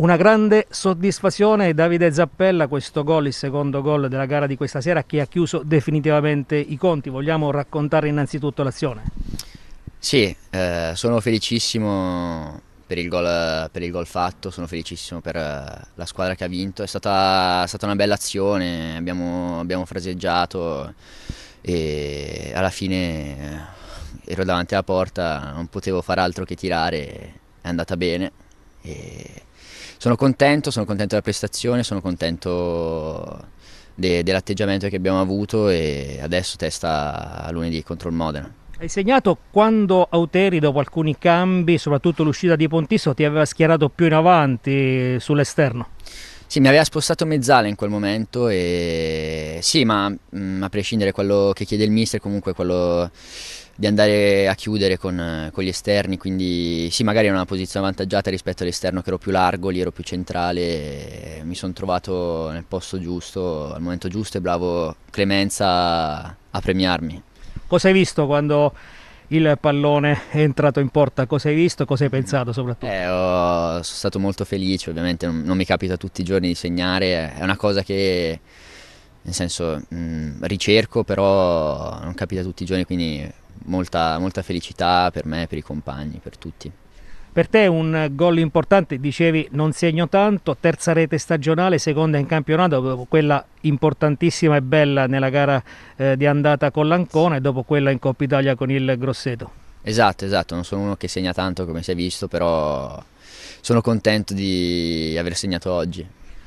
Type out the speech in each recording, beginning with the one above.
Una grande soddisfazione Davide Zappella, questo gol, il secondo gol della gara di questa sera che ha chiuso definitivamente i conti. Vogliamo raccontare innanzitutto l'azione? Sì, eh, sono felicissimo per il, gol, per il, gol, fatto, sono felicissimo per eh, la squadra che ha vinto. È stata, è stata una bella azione, abbiamo, abbiamo fraseggiato e alla fine eh, ero davanti alla porta, non potevo fare altro che tirare, è andata bene. E sono contento, sono contento della prestazione, sono contento de, dell'atteggiamento che abbiamo avuto e adesso testa a lunedì contro il Modena. Hai segnato quando Auteri, dopo alcuni cambi, soprattutto l'uscita di Pontisso, ti aveva schierato più in avanti sull'esterno? Sì, mi aveva spostato mezzala in quel momento e sì, ma mh, mm, a prescindere quello che chiede il mister, comunque quello di andare a chiudere con, con, gli esterni, quindi sì, magari era una posizione avvantaggiata rispetto all'esterno che ero più largo, lì ero più centrale, mi sono trovato nel posto giusto, al momento giusto e bravo Clemenza a premiarmi. Cosa hai visto quando il pallone è entrato in porta. Cosa hai visto? Cosa hai pensato soprattutto? Eh, oh, sono stato molto felice, ovviamente non, non, mi capita tutti i giorni di segnare, è una cosa che nel senso mh, ricerco, però non capita tutti i giorni, quindi molta, molta felicità per me, per i compagni, per tutti. Per te un gol importante, dicevi non segno tanto, terza rete stagionale, seconda in campionato, dopo quella importantissima e bella nella gara eh, di andata con l'Ancona e dopo quella in Coppa Italia con il Grosseto. Esatto, esatto, non sono uno che segna tanto come si è visto, però sono contento di aver segnato oggi.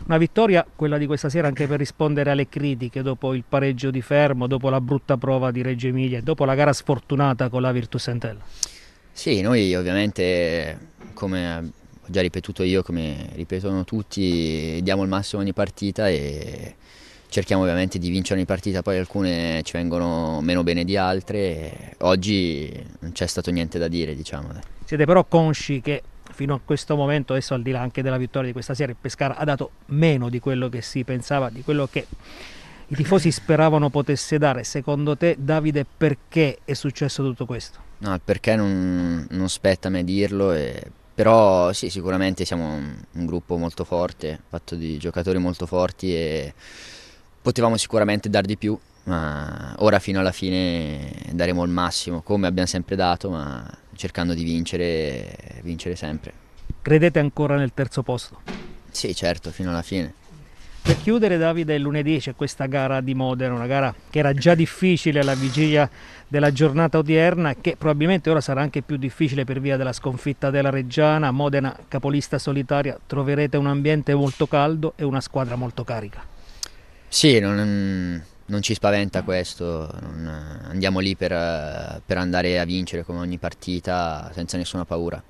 Una vittoria, quella di questa sera, anche per rispondere alle critiche dopo il pareggio di Fermo, dopo la brutta prova di Reggio Emilia, e dopo la gara sfortunata con la Virtus Entella. Sì, noi ovviamente, come ho già ripetuto io, come ripetono tutti, diamo il massimo ogni partita e cerchiamo ovviamente di vincere ogni partita, poi alcune ci vengono meno bene di altre. Oggi non c'è stato niente da dire, diciamo. Siete però consci che fino a questo momento, adesso al di là anche della vittoria di questa sera, il Pescara ha dato meno di quello che si pensava, di quello che i tifosi speravano potesse dare. Secondo te, Davide, perché è successo tutto questo? No, il perché non, non spetta a me dirlo, e... però sì, sicuramente siamo un, un, gruppo molto forte, fatto di giocatori molto forti e potevamo sicuramente dar di più, ma ora fino alla fine daremo il massimo, come abbiamo sempre dato, ma cercando di vincere, vincere sempre. Credete ancora nel terzo posto? Sì, certo, fino alla fine. Per chiudere Davide, lunedì c'è questa gara di Modena, una gara che era già difficile alla vigilia della giornata odierna che probabilmente ora sarà anche più difficile per via della sconfitta della Reggiana. Modena, capolista solitaria, troverete un ambiente molto caldo e una squadra molto carica. Sì, non, non ci spaventa questo, non, andiamo lì per, per andare a vincere come ogni partita senza nessuna paura.